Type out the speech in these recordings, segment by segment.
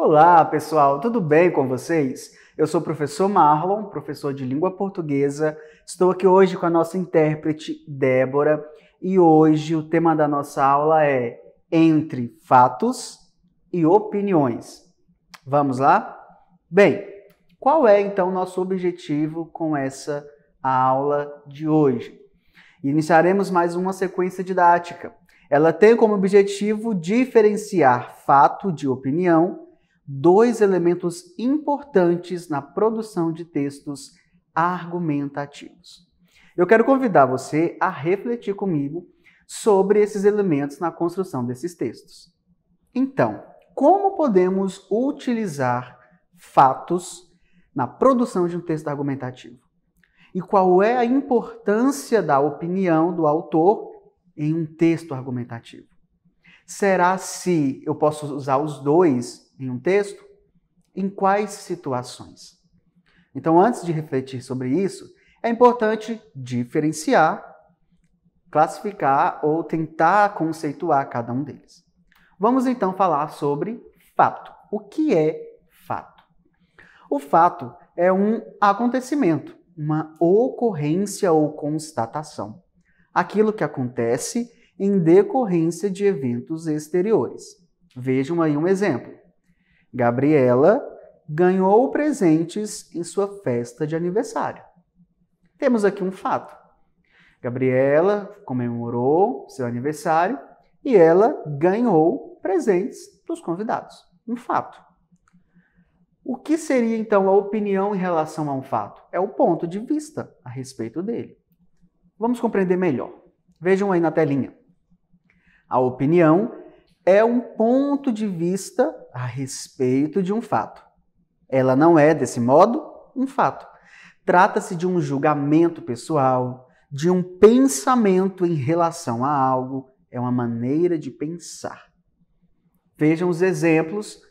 Olá, pessoal, tudo bem com vocês? Eu sou o professor Marlon, professor de língua portuguesa. Estou aqui hoje com a nossa intérprete Débora e hoje o tema da nossa aula é entre fatos e opiniões. Vamos lá? Bem, qual é então nosso objetivo com essa aula de hoje? Iniciaremos mais uma sequência didática. Ela tem como objetivo diferenciar fato de opinião dois elementos importantes na produção de textos argumentativos. Eu quero convidar você a refletir comigo sobre esses elementos na construção desses textos. Então, como podemos utilizar fatos na produção de um texto argumentativo? E qual é a importância da opinião do autor em um texto argumentativo? Será se eu posso usar os dois em um texto? Em quais situações? Então, antes de refletir sobre isso, é importante diferenciar, classificar ou tentar conceituar cada um deles. Vamos então falar sobre fato. O que é fato? O fato é um acontecimento, uma ocorrência ou constatação. Aquilo que acontece em decorrência de eventos exteriores. Vejam aí um exemplo. Gabriela ganhou presentes em sua festa de aniversário. Temos aqui um fato. Gabriela comemorou seu aniversário e ela ganhou presentes dos convidados. Um fato. O que seria então a opinião em relação a um fato? É o ponto de vista a respeito dele. Vamos compreender melhor. Vejam aí na telinha. A opinião é um ponto de vista a respeito de um fato. Ela não é, desse modo, um fato. Trata-se de um julgamento pessoal, de um pensamento em relação a algo, é uma maneira de pensar. Vejam os exemplos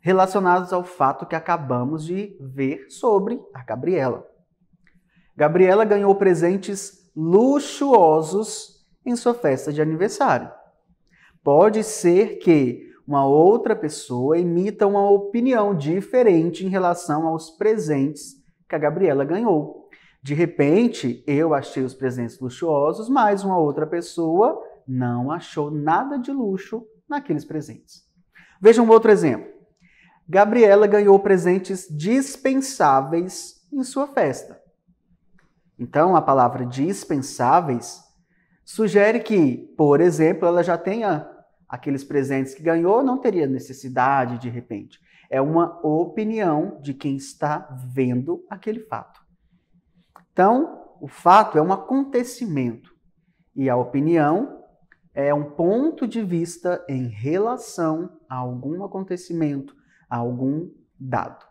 relacionados ao fato que acabamos de ver sobre a Gabriela. Gabriela ganhou presentes luxuosos em sua festa de aniversário. Pode ser que uma outra pessoa emita uma opinião diferente em relação aos presentes que a Gabriela ganhou. De repente, eu achei os presentes luxuosos, mas uma outra pessoa não achou nada de luxo naqueles presentes. Veja um outro exemplo. Gabriela ganhou presentes dispensáveis em sua festa. Então, a palavra dispensáveis sugere que, por exemplo, ela já tenha aqueles presentes que ganhou não teria necessidade de repente. É uma opinião de quem está vendo aquele fato. Então, o fato é um acontecimento e a opinião é um ponto de vista em relação a algum acontecimento, a algum dado.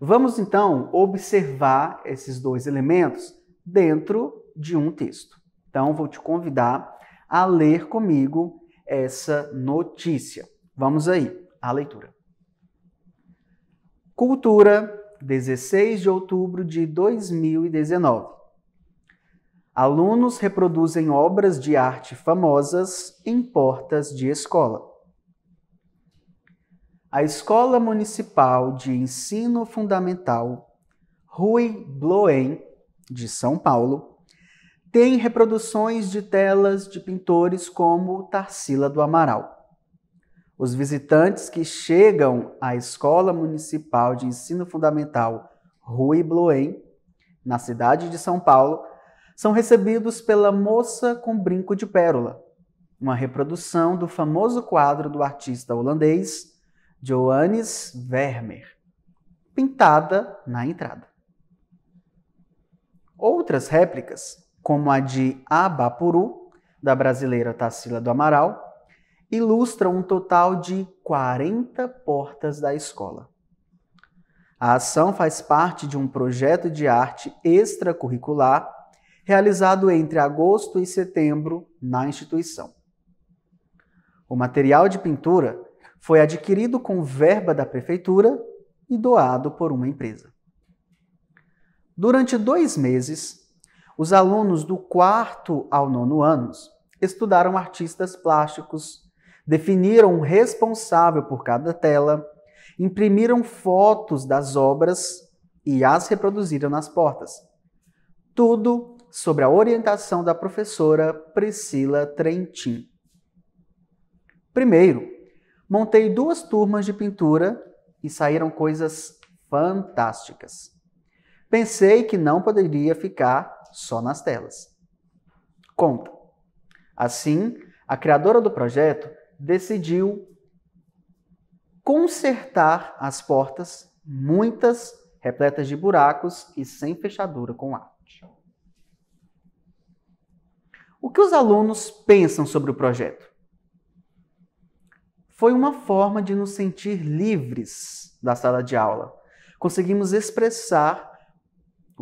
Vamos então observar esses dois elementos dentro de um texto. Então, vou te convidar a ler comigo essa notícia. Vamos aí à leitura. Cultura, 16 de outubro de 2019. Alunos reproduzem obras de arte famosas em portas de escola. A Escola Municipal de Ensino Fundamental Rui Bloem, de São Paulo, tem reproduções de telas de pintores como Tarsila do Amaral. Os visitantes que chegam à Escola Municipal de Ensino Fundamental Rui Bloem, na cidade de São Paulo, são recebidos pela Moça com Brinco de Pérola, uma reprodução do famoso quadro do artista holandês Johannes Vermeer, pintada na entrada. Outras réplicas como a de Abapuru, da brasileira Tacila do Amaral, ilustram um total de 40 portas da escola. A ação faz parte de um projeto de arte extracurricular realizado entre agosto e setembro na instituição. O material de pintura foi adquirido com verba da prefeitura e doado por uma empresa. Durante dois meses, os alunos do quarto ao nono anos estudaram artistas plásticos, definiram um responsável por cada tela, imprimiram fotos das obras e as reproduziram nas portas. Tudo sobre a orientação da professora Priscila Trentin. Primeiro, montei duas turmas de pintura e saíram coisas fantásticas. Pensei que não poderia ficar só nas telas. Conta. Assim, a criadora do projeto decidiu consertar as portas, muitas repletas de buracos e sem fechadura com arte. O que os alunos pensam sobre o projeto? Foi uma forma de nos sentir livres da sala de aula. Conseguimos expressar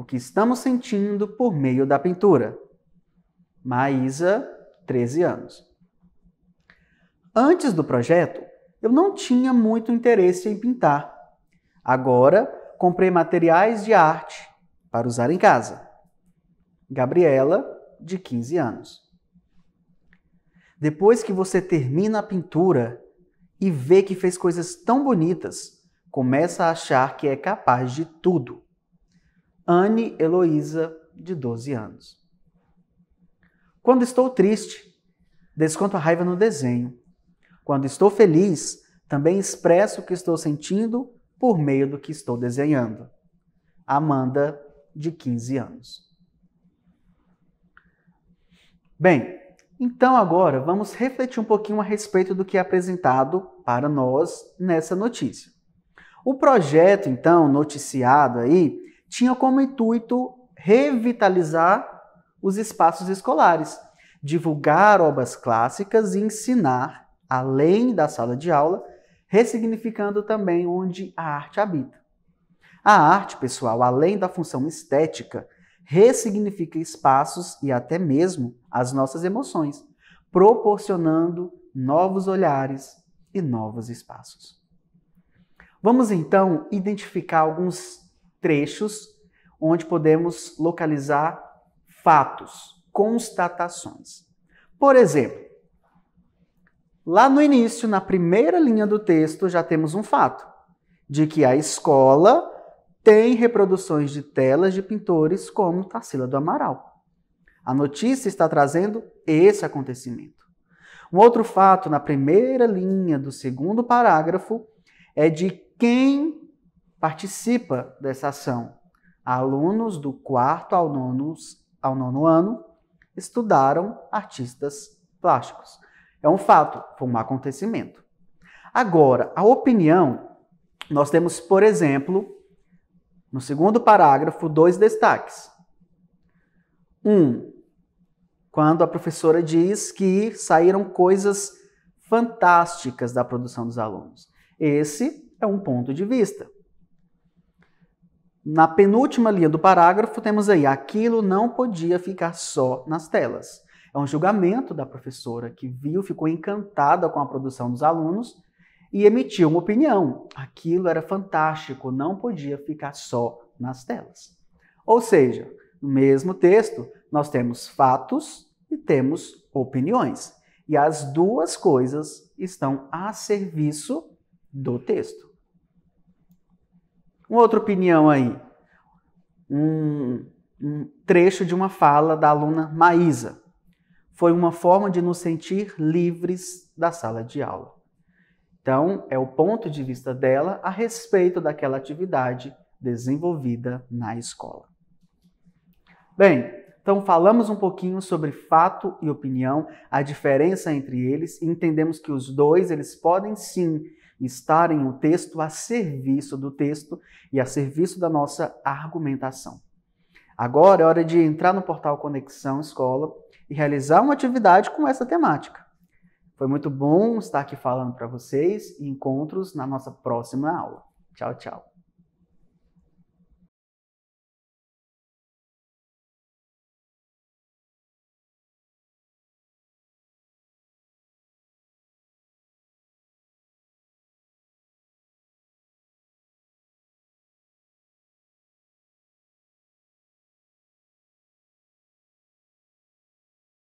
o que estamos sentindo por meio da pintura. Maísa, 13 anos. Antes do projeto, eu não tinha muito interesse em pintar. Agora, comprei materiais de arte para usar em casa. Gabriela, de 15 anos. Depois que você termina a pintura e vê que fez coisas tão bonitas, começa a achar que é capaz de tudo. Anne Heloísa, de 12 anos. Quando estou triste, desconto a raiva no desenho. Quando estou feliz, também expresso o que estou sentindo por meio do que estou desenhando. Amanda, de 15 anos. Bem, então agora vamos refletir um pouquinho a respeito do que é apresentado para nós nessa notícia. O projeto, então, noticiado aí, tinha como intuito revitalizar os espaços escolares, divulgar obras clássicas e ensinar, além da sala de aula, ressignificando também onde a arte habita. A arte, pessoal, além da função estética, ressignifica espaços e até mesmo as nossas emoções, proporcionando novos olhares e novos espaços. Vamos então identificar alguns trechos onde podemos localizar fatos, constatações. Por exemplo, lá no início, na primeira linha do texto, já temos um fato de que a escola tem reproduções de telas de pintores como Tarsila do Amaral. A notícia está trazendo esse acontecimento. Um outro fato na primeira linha do segundo parágrafo é de quem participa dessa ação. Alunos do quarto ao nono, ao nono ano estudaram artistas plásticos. É um fato, foi um acontecimento. Agora, a opinião, nós temos, por exemplo, no segundo parágrafo, dois destaques. Um, quando a professora diz que saíram coisas fantásticas da produção dos alunos. Esse é um ponto de vista. Na penúltima linha do parágrafo, temos aí: aquilo não podia ficar só nas telas. É um julgamento da professora que viu, ficou encantada com a produção dos alunos e emitiu uma opinião. Aquilo era fantástico, não podia ficar só nas telas. Ou seja, no mesmo texto, nós temos fatos e temos opiniões. E as duas coisas estão a serviço do texto. Uma outra opinião aí. Um, um trecho de uma fala da aluna Maísa. Foi uma forma de nos sentir livres da sala de aula. Então, é o ponto de vista dela a respeito daquela atividade desenvolvida na escola. Bem, então falamos um pouquinho sobre fato e opinião, a diferença entre eles, e entendemos que os dois eles podem sim estarem o texto a serviço do texto e a serviço da nossa argumentação. Agora é hora de entrar no portal Conexão Escola e realizar uma atividade com essa temática. Foi muito bom estar aqui falando para vocês e encontros na nossa próxima aula. Tchau, tchau.